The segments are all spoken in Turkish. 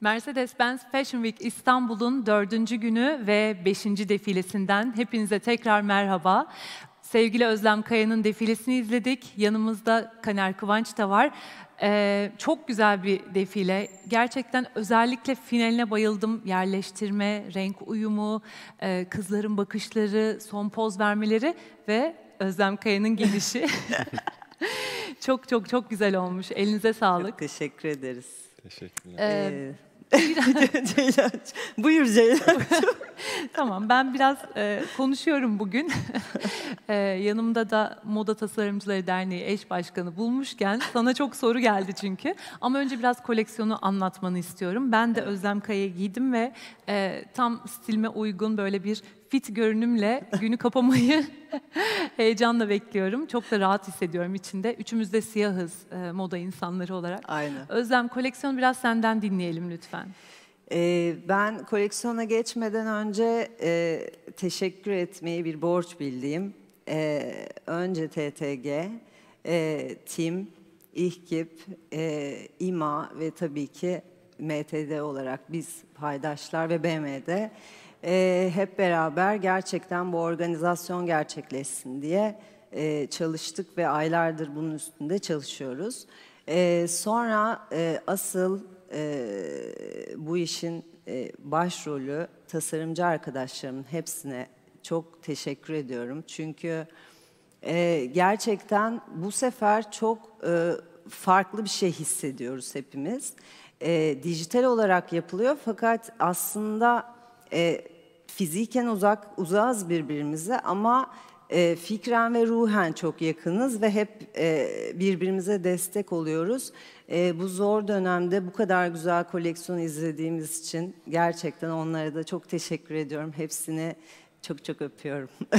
Mercedes-Benz Fashion Week İstanbul'un dördüncü günü ve beşinci defilesinden hepinize tekrar merhaba. Sevgili Özlem Kaya'nın defilesini izledik. Yanımızda Kaner Kıvanç da var. Ee, çok güzel bir defile. Gerçekten özellikle finaline bayıldım. Yerleştirme, renk uyumu, e, kızların bakışları, son poz vermeleri ve Özlem Kaya'nın gelişi. çok çok çok güzel olmuş. Elinize sağlık. Çok teşekkür ederiz. Teşekkürler. Ee, ee Ceylan. Buyur Ceylan. tamam ben biraz e, konuşuyorum bugün. e, yanımda da Moda Tasarımcıları Derneği eş başkanı bulmuşken sana çok soru geldi çünkü. Ama önce biraz koleksiyonu anlatmanı istiyorum. Ben de Özlem Kaya giydim ve e, tam stilime uygun böyle bir fit görünümle günü kapamayı heyecanla bekliyorum. Çok da rahat hissediyorum içinde. Üçümüz de siyahız e, moda insanları olarak. Aynen. Özlem koleksiyonu biraz senden dinleyelim lütfen. Ee, ben koleksiyona geçmeden önce e, teşekkür etmeyi bir borç bildiğim. E, önce TTG, e, TİM, İHKİP, e, İMA ve tabii ki MTD olarak biz paydaşlar ve BM'de e, hep beraber gerçekten bu organizasyon gerçekleşsin diye e, çalıştık ve aylardır bunun üstünde çalışıyoruz. E, sonra e, asıl e, bu işin e, başrolü tasarımcı arkadaşlarımın hepsine çok teşekkür ediyorum. Çünkü e, gerçekten bu sefer çok e, farklı bir şey hissediyoruz hepimiz. E, dijital olarak yapılıyor fakat aslında e, fiziken uzak uzağız birbirimize ama e, fikren ve ruhen çok yakınız ve hep e, birbirimize destek oluyoruz. E, bu zor dönemde bu kadar güzel koleksiyon izlediğimiz için gerçekten onlara da çok teşekkür ediyorum. Hepsini çok çok öpüyorum.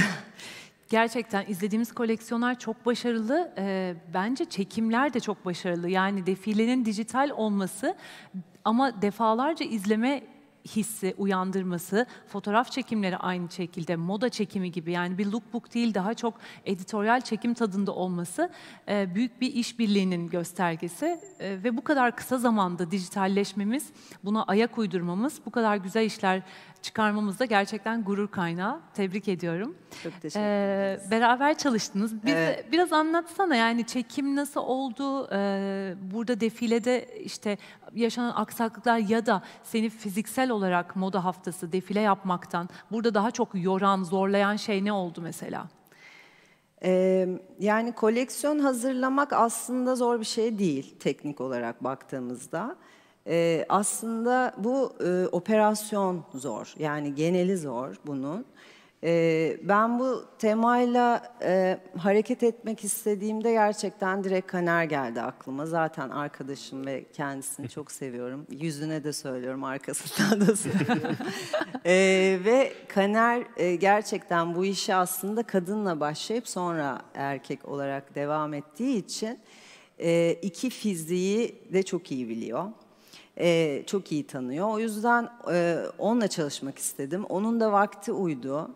Gerçekten izlediğimiz koleksiyonlar çok başarılı. E, bence çekimler de çok başarılı. Yani defilenin dijital olması ama defalarca izleme hissi uyandırması, fotoğraf çekimleri aynı şekilde, moda çekimi gibi yani bir lookbook değil daha çok editoryal çekim tadında olması e, büyük bir işbirliğinin göstergesi e, ve bu kadar kısa zamanda dijitalleşmemiz, buna ayak uydurmamız, bu kadar güzel işler çıkarmamız da gerçekten gurur kaynağı. Tebrik ediyorum. Çok ee, teşekkür ederiz. beraber çalıştınız. Biz evet. biraz anlatsana yani çekim nasıl oldu? Ee, burada defilede işte yaşanan aksaklıklar ya da seni fiziksel olarak moda haftası defile yapmaktan burada daha çok yoran, zorlayan şey ne oldu mesela? yani koleksiyon hazırlamak aslında zor bir şey değil teknik olarak baktığımızda. E, aslında bu e, operasyon zor. Yani geneli zor bunun. E, ben bu temayla e, hareket etmek istediğimde gerçekten direkt Kaner geldi aklıma. Zaten arkadaşım ve kendisini çok seviyorum. Yüzüne de söylüyorum, arkasından da söylüyorum. e, ve Kaner e, gerçekten bu işi aslında kadınla başlayıp sonra erkek olarak devam ettiği için e, iki fiziği de çok iyi biliyor e, çok iyi tanıyor. O yüzden e, onunla çalışmak istedim. Onun da vakti uydu.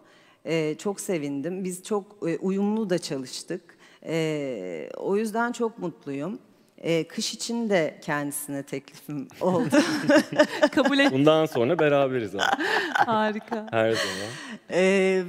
E, çok sevindim. Biz çok e, uyumlu da çalıştık. E, o yüzden çok mutluyum. E, kış için de kendisine teklifim oldu. Kabul et. Bundan sonra beraberiz abi. Harika. Her zaman. E,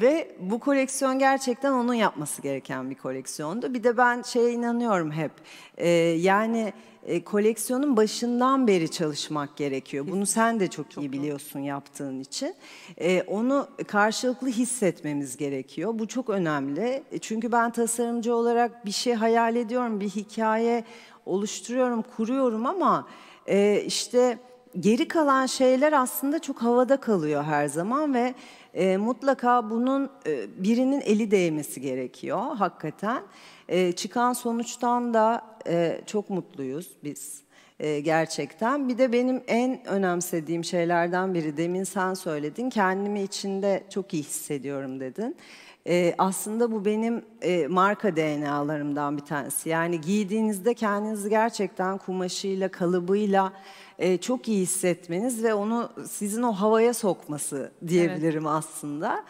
ve bu koleksiyon gerçekten onun yapması gereken bir koleksiyondu. Bir de ben şeye inanıyorum hep. E, yani e, koleksiyonun başından beri çalışmak gerekiyor. Bunu sen de çok, çok iyi biliyorsun yaptığın için. E, onu karşılıklı hissetmemiz gerekiyor. Bu çok önemli. E, çünkü ben tasarımcı olarak bir şey hayal ediyorum, bir hikaye oluşturuyorum, kuruyorum ama e, işte geri kalan şeyler aslında çok havada kalıyor her zaman ve e, mutlaka bunun e, birinin eli değmesi gerekiyor hakikaten. E, çıkan sonuçtan da e, çok mutluyuz biz e, gerçekten. Bir de benim en önemsediğim şeylerden biri demin sen söyledin kendimi içinde çok iyi hissediyorum dedin e, aslında bu benim e, marka DNA'larımdan bir tanesi. Yani giydiğinizde kendinizi gerçekten kumaşıyla, kalıbıyla e, çok iyi hissetmeniz ve onu sizin o havaya sokması diyebilirim evet. aslında.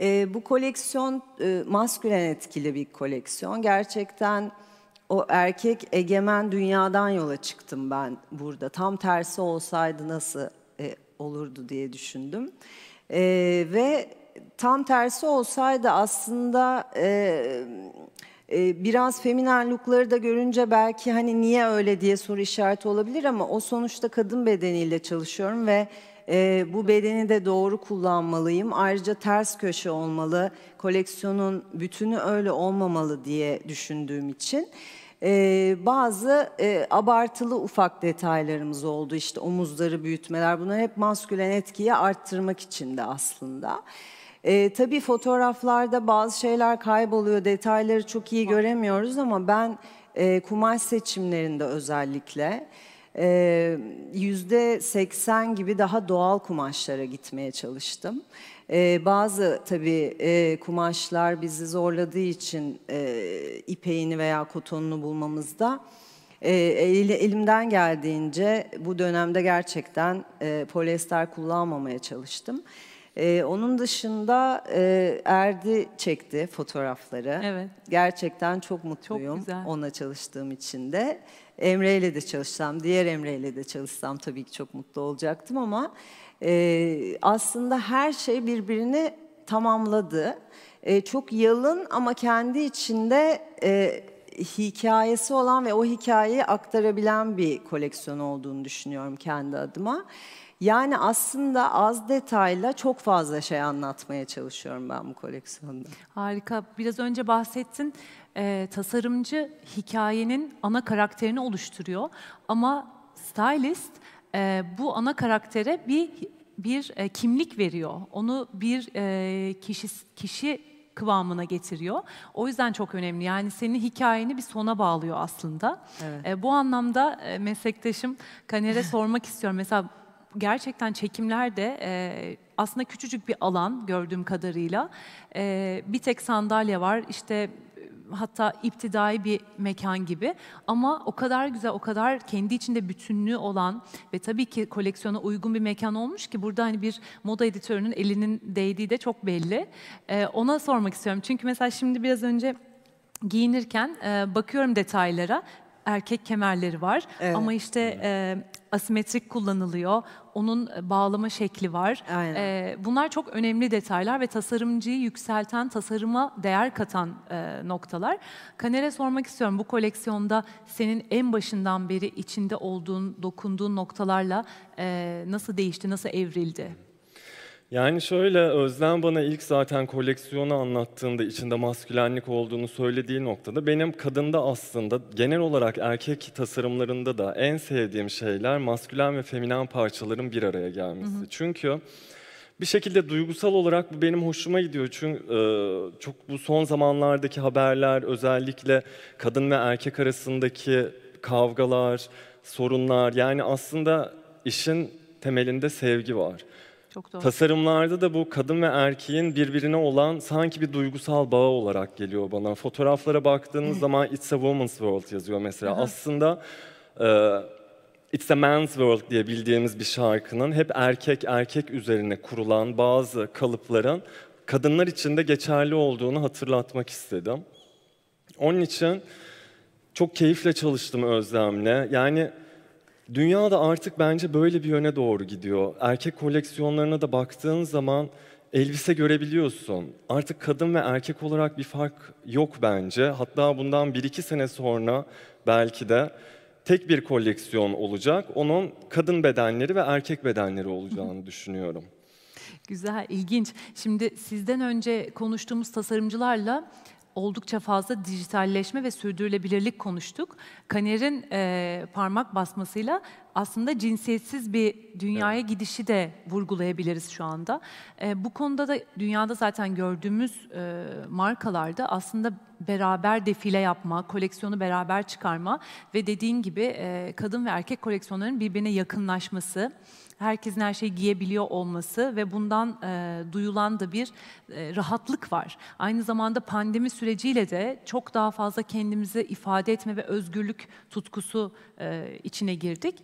E, bu koleksiyon e, maskülen etkili bir koleksiyon. Gerçekten o erkek egemen dünyadan yola çıktım ben burada. Tam tersi olsaydı nasıl e, olurdu diye düşündüm. E, ve Tam tersi olsaydı aslında e, e, biraz feminen lookları da görünce belki hani niye öyle diye soru işareti olabilir ama o sonuçta kadın bedeniyle çalışıyorum ve e, bu bedeni de doğru kullanmalıyım. Ayrıca ters köşe olmalı, koleksiyonun bütünü öyle olmamalı diye düşündüğüm için e, bazı e, abartılı ufak detaylarımız oldu. işte omuzları büyütmeler bunlar hep maskülen etkiyi arttırmak için de aslında. E, tabii fotoğraflarda bazı şeyler kayboluyor, detayları çok iyi göremiyoruz ama ben e, kumaş seçimlerinde özellikle e, yüzde %80 gibi daha doğal kumaşlara gitmeye çalıştım. Ee, bazı tabii e, kumaşlar bizi zorladığı için e, ipeğini veya kotonunu bulmamızda e, el, elimden geldiğince bu dönemde gerçekten e, polyester kullanmamaya çalıştım. Ee, onun dışında e, Erdi çekti fotoğrafları. Evet. Gerçekten çok mutluyum Çok güzel. onunla çalıştığım için de. Emre ile de çalışsam, diğer Emre ile de çalışsam tabii ki çok mutlu olacaktım ama e, aslında her şey birbirini tamamladı. E, çok yalın ama kendi içinde e, hikayesi olan ve o hikayeyi aktarabilen bir koleksiyon olduğunu düşünüyorum kendi adıma. Yani aslında az detayla çok fazla şey anlatmaya çalışıyorum ben bu koleksiyonda. Harika. Biraz önce bahsettin. E, tasarımcı hikayenin ana karakterini oluşturuyor. Ama stylist e, bu ana karaktere bir bir e, kimlik veriyor. Onu bir e, kişi kişi kıvamına getiriyor. O yüzden çok önemli. Yani senin hikayeni bir sona bağlıyor aslında. Evet. E, bu anlamda e, meslektaşım Kaner'e sormak istiyorum. Mesela gerçekten çekimlerde e, aslında küçücük bir alan gördüğüm kadarıyla. E, bir tek sandalye var işte e, hatta iptidai bir mekan gibi ama o kadar güzel, o kadar kendi içinde bütünlüğü olan ve tabii ki koleksiyona uygun bir mekan olmuş ki burada hani bir moda editörünün elinin değdiği de çok belli. Ee, ona sormak istiyorum çünkü mesela şimdi biraz önce giyinirken e, bakıyorum detaylara erkek kemerleri var. Evet. Ama işte e, asimetrik kullanılıyor. Onun e, bağlama şekli var. E, bunlar çok önemli detaylar ve tasarımcıyı yükselten, tasarıma değer katan e, noktalar. Kaner'e sormak istiyorum. Bu koleksiyonda senin en başından beri içinde olduğun, dokunduğun noktalarla e, nasıl değişti, nasıl evrildi? Yani şöyle, Özlem bana ilk zaten koleksiyonu anlattığında içinde maskülenlik olduğunu söylediği noktada benim kadında aslında genel olarak erkek tasarımlarında da en sevdiğim şeyler maskülen ve feminen parçaların bir araya gelmesi. Hı hı. Çünkü bir şekilde duygusal olarak bu benim hoşuma gidiyor. Çünkü e, çok bu son zamanlardaki haberler özellikle kadın ve erkek arasındaki kavgalar, sorunlar yani aslında işin temelinde sevgi var. Çok doğru. Tasarımlarda da bu kadın ve erkeğin birbirine olan sanki bir duygusal bağı olarak geliyor bana. Fotoğraflara baktığınız zaman It's a Woman's World yazıyor mesela. Aslında e, It's a Man's World diye bildiğimiz bir şarkının hep erkek erkek üzerine kurulan bazı kalıpların kadınlar için de geçerli olduğunu hatırlatmak istedim. Onun için çok keyifle çalıştım Özlem'le. Yani Dünya da artık bence böyle bir yöne doğru gidiyor. Erkek koleksiyonlarına da baktığın zaman elbise görebiliyorsun. Artık kadın ve erkek olarak bir fark yok bence. Hatta bundan bir iki sene sonra belki de tek bir koleksiyon olacak. Onun kadın bedenleri ve erkek bedenleri olacağını düşünüyorum. Güzel, ilginç. Şimdi sizden önce konuştuğumuz tasarımcılarla oldukça fazla dijitalleşme ve sürdürülebilirlik konuştuk. Kaner'in e, parmak basmasıyla aslında cinsiyetsiz bir dünyaya evet. gidişi de vurgulayabiliriz şu anda. E, bu konuda da dünyada zaten gördüğümüz e, markalarda aslında beraber defile yapma, koleksiyonu beraber çıkarma ve dediğin gibi e, kadın ve erkek koleksiyonların birbirine yakınlaşması herkesin her şeyi giyebiliyor olması ve bundan e, duyulan da bir e, rahatlık var. Aynı zamanda pandemi süreciyle de çok daha fazla kendimizi ifade etme ve özgürlük tutkusu e, içine girdik.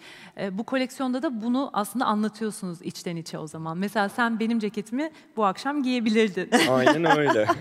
E, bu koleksiyonda da bunu aslında anlatıyorsunuz içten içe o zaman. Mesela sen benim ceketimi bu akşam giyebilirdin. Aynen öyle.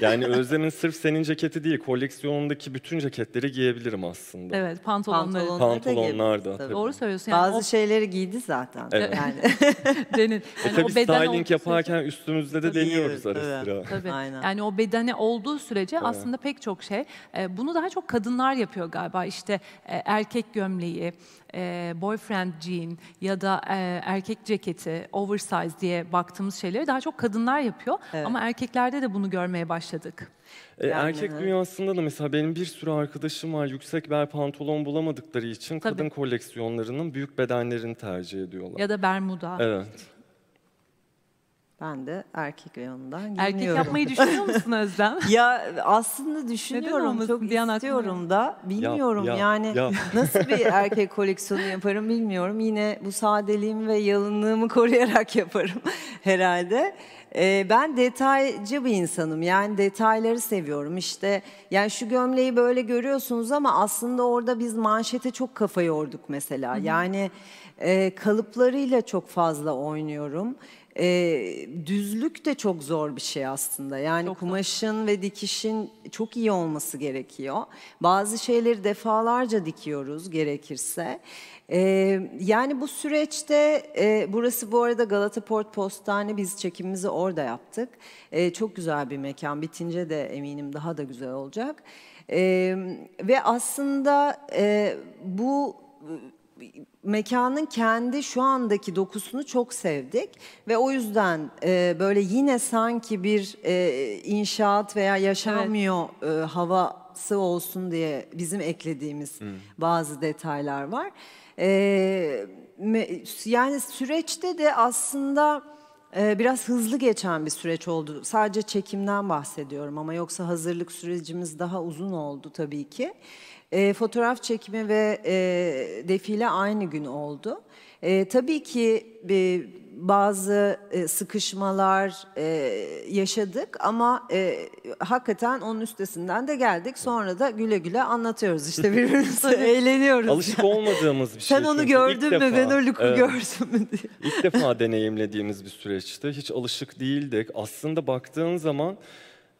Yani Özlem'in sırf senin ceketi değil, koleksiyonundaki bütün ceketleri giyebilirim aslında. Evet, pantolonları. Pantolonlar da Pantolonlar da. giyebiliriz, tabii. Doğru söylüyorsun. Yani Bazı o şeyleri giydi zaten. Evet. Yani. denin. E tabii o beden styling olduğu sürece- yaparken üstümüzde de deniyoruz evet, ara sıra. Tabii. Aynen. Yani o bedene olduğu sürece aslında pek çok şey. E, bunu daha çok kadınlar yapıyor galiba. İşte e, erkek gömleği, e, boyfriend jean ya da erkek ceketi, oversize diye baktığımız şeyleri daha çok kadınlar yapıyor. Ama erkeklerde de bunu görmek görmeye başladık. E, erkek dünyasında da mesela benim bir sürü arkadaşım var yüksek bel pantolon bulamadıkları için tabii. kadın koleksiyonlarının büyük bedenlerini tercih ediyorlar. Ya da bermuda. Evet. Ben de erkek reyonundan giyiniyorum. Erkek yapmayı düşünüyor musun Özlem? ya aslında düşünüyorum çok bir an istiyorum da bilmiyorum ya, ya, yani ya. nasıl bir erkek koleksiyonu yaparım bilmiyorum. Yine bu sadeliğimi ve yalınlığımı koruyarak yaparım herhalde. Ee, ben detaycı bir insanım yani detayları seviyorum işte yani şu gömleği böyle görüyorsunuz ama aslında orada biz manşete çok kafa yorduk mesela Hı -hı. yani e, kalıplarıyla çok fazla oynuyorum ee, düzlük de çok zor bir şey aslında. Yani çok kumaşın da. ve dikişin çok iyi olması gerekiyor. Bazı şeyleri defalarca dikiyoruz gerekirse. Ee, yani bu süreçte e, burası bu arada Galata Port Postane biz çekimimizi orada yaptık. Ee, çok güzel bir mekan bitince de eminim daha da güzel olacak. Ee, ve aslında e, bu mekanın kendi şu andaki dokusunu çok sevdik ve o yüzden e, böyle yine sanki bir e, inşaat veya yaşanmıyor evet. e, havası olsun diye bizim eklediğimiz hmm. bazı detaylar var. E, me, yani süreçte de aslında ee, biraz hızlı geçen bir süreç oldu. Sadece çekimden bahsediyorum ama yoksa hazırlık sürecimiz daha uzun oldu tabii ki. Ee, fotoğraf çekimi ve e, defile aynı gün oldu. E, tabii ki e, bazı e, sıkışmalar e, yaşadık ama e, hakikaten onun üstesinden de geldik. Sonra da güle güle anlatıyoruz işte birbirimize eğleniyoruz. Alışık olmadığımız bir şey. Sen onu gördün mü defa, ben Ölük'ü evet, gördüm mü diye. İlk defa deneyimlediğimiz bir süreçti. Hiç alışık değildik. Aslında baktığın zaman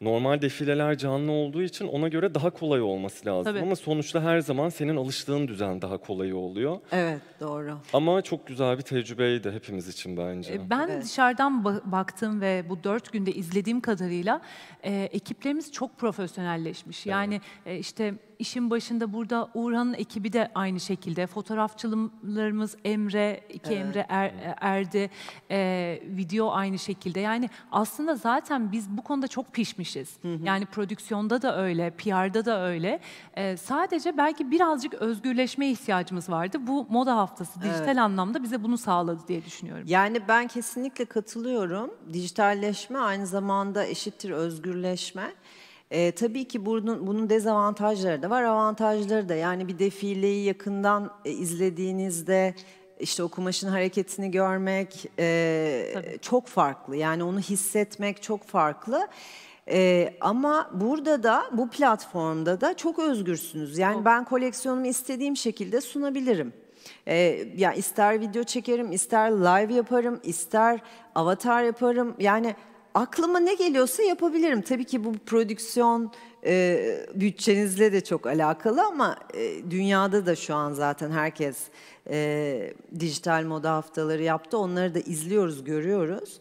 normal defileler canlı olduğu için ona göre daha kolay olması lazım. Tabii. Ama sonuçta her zaman senin alıştığın düzen daha kolay oluyor. Evet doğru. Ama çok güzel bir tecrübeydi hepimiz için bence. E, ben evet. dışarıdan baktım ve bu dört günde izlediğim kadarıyla e, ekiplerimiz çok profesyonelleşmiş. Yani evet. e, işte işin başında burada Uğurhan'ın ekibi de aynı şekilde. Fotoğrafçılarımız Emre, iki evet. Emre er, Erdi, e, video aynı şekilde. Yani aslında zaten biz bu konuda çok pişmişiz. Hı hı. Yani prodüksiyonda da öyle, PR'da da öyle. E, sadece belki birazcık özgürleşmeye ihtiyacımız vardı. Bu moda haftası dijital evet. anlamda bize bunu sağladı diye düşünüyorum. Yani ben kesinlikle katılıyorum. Dijitalleşme aynı zamanda eşittir özgürleşme. E, tabii ki bunun, bunun dezavantajları da var, avantajları da. Yani bir defileyi yakından e, izlediğinizde işte o kumaşın hareketini görmek e, çok farklı. Yani onu hissetmek çok farklı. Ee, ama burada da bu platformda da çok özgürsünüz. Yani ben koleksiyonumu istediğim şekilde sunabilirim. Ee, ya ister video çekerim, ister live yaparım, ister avatar yaparım. Yani aklıma ne geliyorsa yapabilirim. Tabii ki bu prodüksiyon e, bütçenizle de çok alakalı ama e, dünyada da şu an zaten herkes e, dijital moda haftaları yaptı. Onları da izliyoruz, görüyoruz.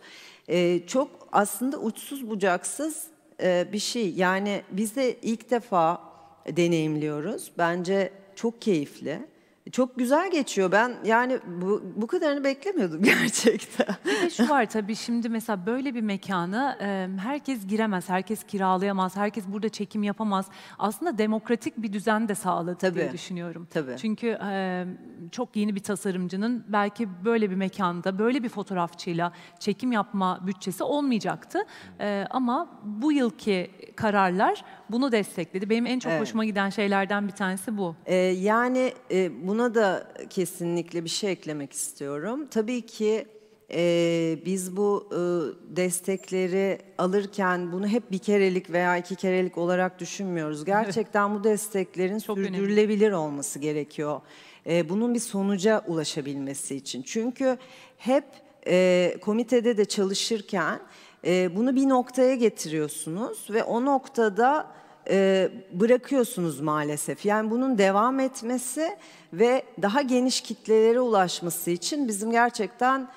E, çok aslında uçsuz bucaksız e, bir şey. Yani biz de ilk defa deneyimliyoruz. Bence çok keyifli. Çok güzel geçiyor. Ben yani bu, bu kadarını beklemiyordum gerçekten. Bir de şu var tabii şimdi mesela böyle bir mekana herkes giremez, herkes kiralayamaz, herkes burada çekim yapamaz. Aslında demokratik bir düzen de sağladı tabii, diye düşünüyorum. Tabii. Çünkü çok yeni bir tasarımcının belki böyle bir mekanda, böyle bir fotoğrafçıyla çekim yapma bütçesi olmayacaktı. ama bu yılki kararlar bunu destekledi. Benim en çok evet. hoşuma giden şeylerden bir tanesi bu. E, yani bunu Buna da kesinlikle bir şey eklemek istiyorum. Tabii ki e, biz bu e, destekleri alırken bunu hep bir kerelik veya iki kerelik olarak düşünmüyoruz. Gerçekten bu desteklerin Çok sürdürülebilir önemli. olması gerekiyor. E, bunun bir sonuca ulaşabilmesi için. Çünkü hep e, komitede de çalışırken e, bunu bir noktaya getiriyorsunuz ve o noktada bırakıyorsunuz maalesef. Yani bunun devam etmesi ve daha geniş kitlelere ulaşması için bizim gerçekten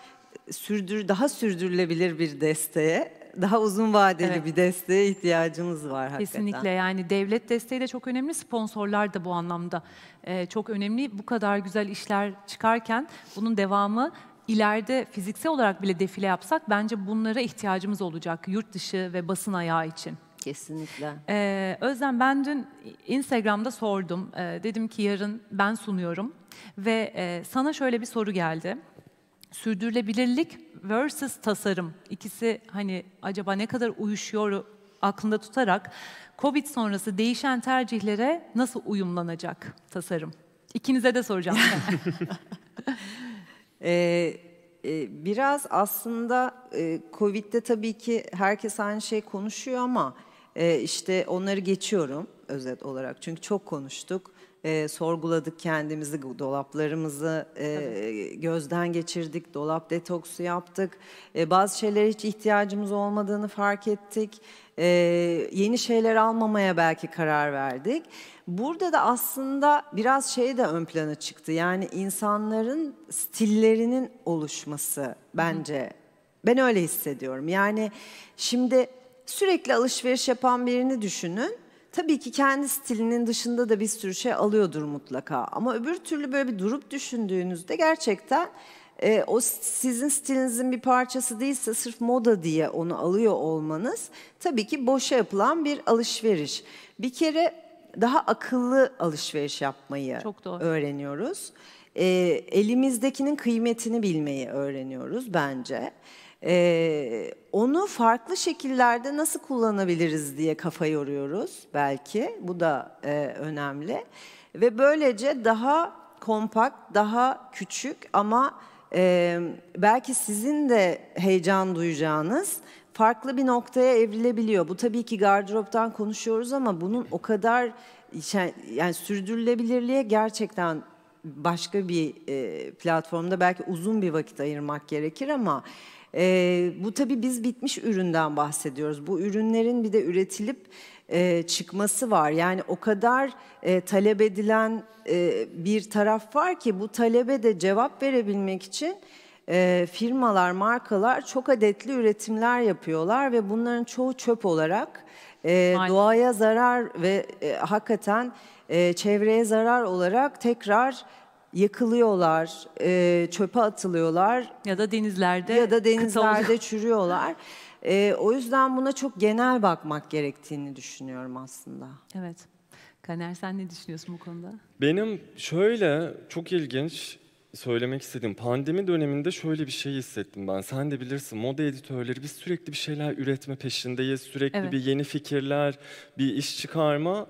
sürdür daha sürdürülebilir bir desteğe daha uzun vadeli evet. bir desteğe ihtiyacımız var hakikaten. Kesinlikle yani devlet desteği de çok önemli, sponsorlar da bu anlamda e, çok önemli. Bu kadar güzel işler çıkarken bunun devamı ileride fiziksel olarak bile defile yapsak bence bunlara ihtiyacımız olacak yurt dışı ve basın ayağı için. Kesinlikle. Ee, Özlem ben dün Instagram'da sordum. Ee, dedim ki yarın ben sunuyorum. Ve e, sana şöyle bir soru geldi. Sürdürülebilirlik versus tasarım. İkisi hani acaba ne kadar uyuşuyor aklında tutarak Covid sonrası değişen tercihlere nasıl uyumlanacak tasarım? İkinize de soracağım. ee, e, biraz aslında e, Covid'de tabii ki herkes aynı şey konuşuyor ama e, işte onları geçiyorum özet olarak. Çünkü çok konuştuk. E, sorguladık kendimizi, dolaplarımızı e, gözden geçirdik, dolap detoksu yaptık. E, bazı şeylere hiç ihtiyacımız olmadığını fark ettik. E, yeni şeyler almamaya belki karar verdik. Burada da aslında biraz şey de ön plana çıktı. Yani insanların stillerinin oluşması bence. Hı. Ben öyle hissediyorum. Yani şimdi sürekli alışveriş yapan birini düşünün. Tabii ki kendi stilinin dışında da bir sürü şey alıyordur mutlaka. Ama öbür türlü böyle bir durup düşündüğünüzde gerçekten e, o sizin stilinizin bir parçası değilse sırf moda diye onu alıyor olmanız tabii ki boşa yapılan bir alışveriş. Bir kere daha akıllı alışveriş yapmayı Çok doğru. öğreniyoruz. E, elimizdekinin kıymetini bilmeyi öğreniyoruz bence. Ee, onu farklı şekillerde nasıl kullanabiliriz diye kafa yoruyoruz belki. Bu da e, önemli. Ve böylece daha kompakt, daha küçük ama e, belki sizin de heyecan duyacağınız farklı bir noktaya evrilebiliyor. Bu tabii ki gardıroptan konuşuyoruz ama bunun o kadar şey, yani sürdürülebilirliğe gerçekten başka bir e, platformda belki uzun bir vakit ayırmak gerekir ama e, bu tabii biz bitmiş üründen bahsediyoruz. Bu ürünlerin bir de üretilip e, çıkması var. Yani o kadar e, talep edilen e, bir taraf var ki bu talebe de cevap verebilmek için e, firmalar, markalar çok adetli üretimler yapıyorlar ve bunların çoğu çöp olarak e, doğaya zarar ve e, hakikaten e, çevreye zarar olarak tekrar yakılıyorlar, e, çöpe atılıyorlar Ya da denizlerde ya da denizlerde çürüyorlar. E, o yüzden buna çok genel bakmak gerektiğini düşünüyorum aslında. Evet. Kaner sen ne düşünüyorsun bu konuda? Benim şöyle çok ilginç söylemek istediğim pandemi döneminde şöyle bir şey hissettim ben. Sen de bilirsin moda editörleri biz sürekli bir şeyler üretme peşindeyiz. Sürekli Evet. bir yeni fikirler, bir iş çıkarma.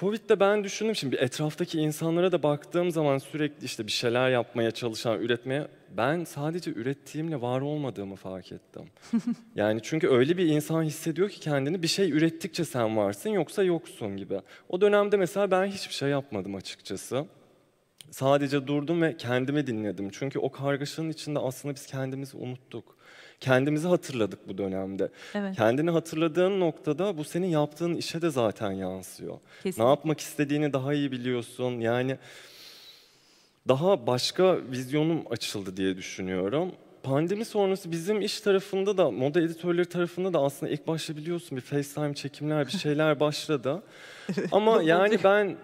Covid'de ben düşündüm şimdi etraftaki insanlara da baktığım zaman sürekli işte bir şeyler yapmaya çalışan, üretmeye ben sadece ürettiğimle var olmadığımı fark ettim. yani çünkü öyle bir insan hissediyor ki kendini bir şey ürettikçe sen varsın yoksa yoksun gibi. O dönemde mesela ben hiçbir şey yapmadım açıkçası. Sadece durdum ve kendimi dinledim. Çünkü o kargaşanın içinde aslında biz kendimizi unuttuk. Kendimizi hatırladık bu dönemde. Evet. Kendini hatırladığın noktada bu senin yaptığın işe de zaten yansıyor. Kesinlikle. Ne yapmak istediğini daha iyi biliyorsun. Yani daha başka vizyonum açıldı diye düşünüyorum. Pandemi sonrası bizim iş tarafında da moda editörleri tarafında da aslında ilk başta biliyorsun bir FaceTime çekimler bir şeyler başladı. Ama yani ben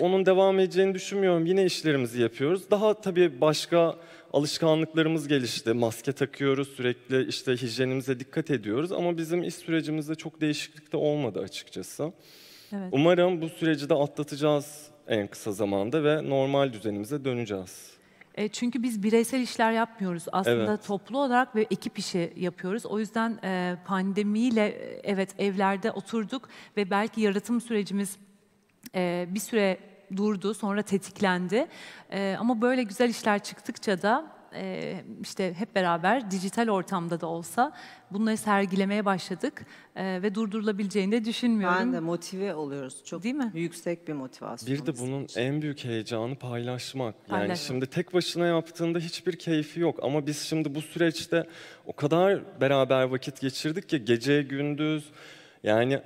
onun devam edeceğini düşünmüyorum. Yine işlerimizi yapıyoruz. Daha tabii başka alışkanlıklarımız gelişti. Maske takıyoruz, sürekli işte hijyenimize dikkat ediyoruz ama bizim iş sürecimizde çok değişiklik de olmadı açıkçası. Evet. Umarım bu süreci de atlatacağız en kısa zamanda ve normal düzenimize döneceğiz. E, çünkü biz bireysel işler yapmıyoruz. Aslında evet. toplu olarak ve ekip işi yapıyoruz. O yüzden e, pandemiyle e, evet evlerde oturduk ve belki yaratım sürecimiz e, bir süre durdu, sonra tetiklendi. E, ama böyle güzel işler çıktıkça da e, işte hep beraber dijital ortamda da olsa bunları sergilemeye başladık e, ve durdurulabileceğini de düşünmüyorum. Ben de motive oluyoruz. Çok Değil mi? yüksek bir motivasyon. Bir de bunun için. en büyük heyecanı paylaşmak. Yani paylaşmak. şimdi tek başına yaptığında hiçbir keyfi yok ama biz şimdi bu süreçte o kadar beraber vakit geçirdik ki gece gündüz yani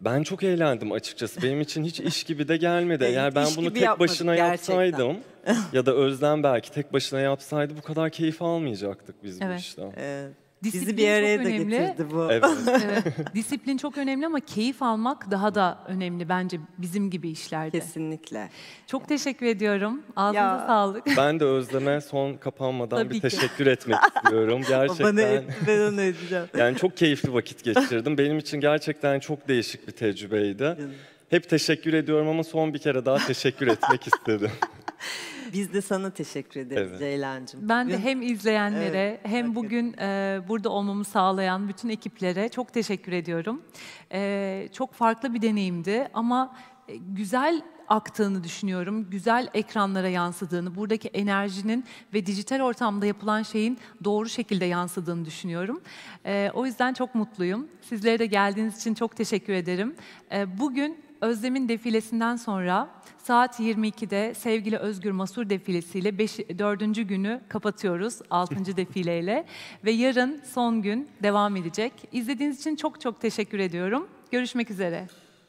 ben çok eğlendim açıkçası. Benim için hiç iş gibi de gelmedi. Eğer ben bunu tek başına gerçekten. yapsaydım ya da Özlem belki tek başına yapsaydı bu kadar keyif almayacaktık biz bu Evet. işten. Ee, Disiplin Bizi bir araya da önemli. getirdi bu. Evet. evet. Disiplin çok önemli ama keyif almak daha da önemli bence bizim gibi işlerde. Kesinlikle. Çok teşekkür ediyorum. Ağzınıza ya. sağlık. Ben de Özlem'e son kapanmadan Tabii bir ki. teşekkür etmek istiyorum. Gerçekten. Bana et, ben onu edeceğim. Yani çok keyifli vakit geçirdim. Benim için gerçekten çok değişik bir tecrübeydi. Hep teşekkür ediyorum ama son bir kere daha teşekkür etmek istedim. Biz de sana teşekkür ederiz evet. Ceylancığım. Ben de hem izleyenlere evet, hem bugün e, burada olmamı sağlayan bütün ekiplere çok teşekkür ediyorum. E, çok farklı bir deneyimdi ama e, güzel aktığını düşünüyorum. Güzel ekranlara yansıdığını, buradaki enerjinin ve dijital ortamda yapılan şeyin doğru şekilde yansıdığını düşünüyorum. E, o yüzden çok mutluyum. Sizlere de geldiğiniz için çok teşekkür ederim. E, bugün Özlem'in defilesinden sonra saat 22'de sevgili Özgür Masur defilesiyle 5, 4. günü kapatıyoruz 6. defileyle ve yarın son gün devam edecek. İzlediğiniz için çok çok teşekkür ediyorum. Görüşmek üzere.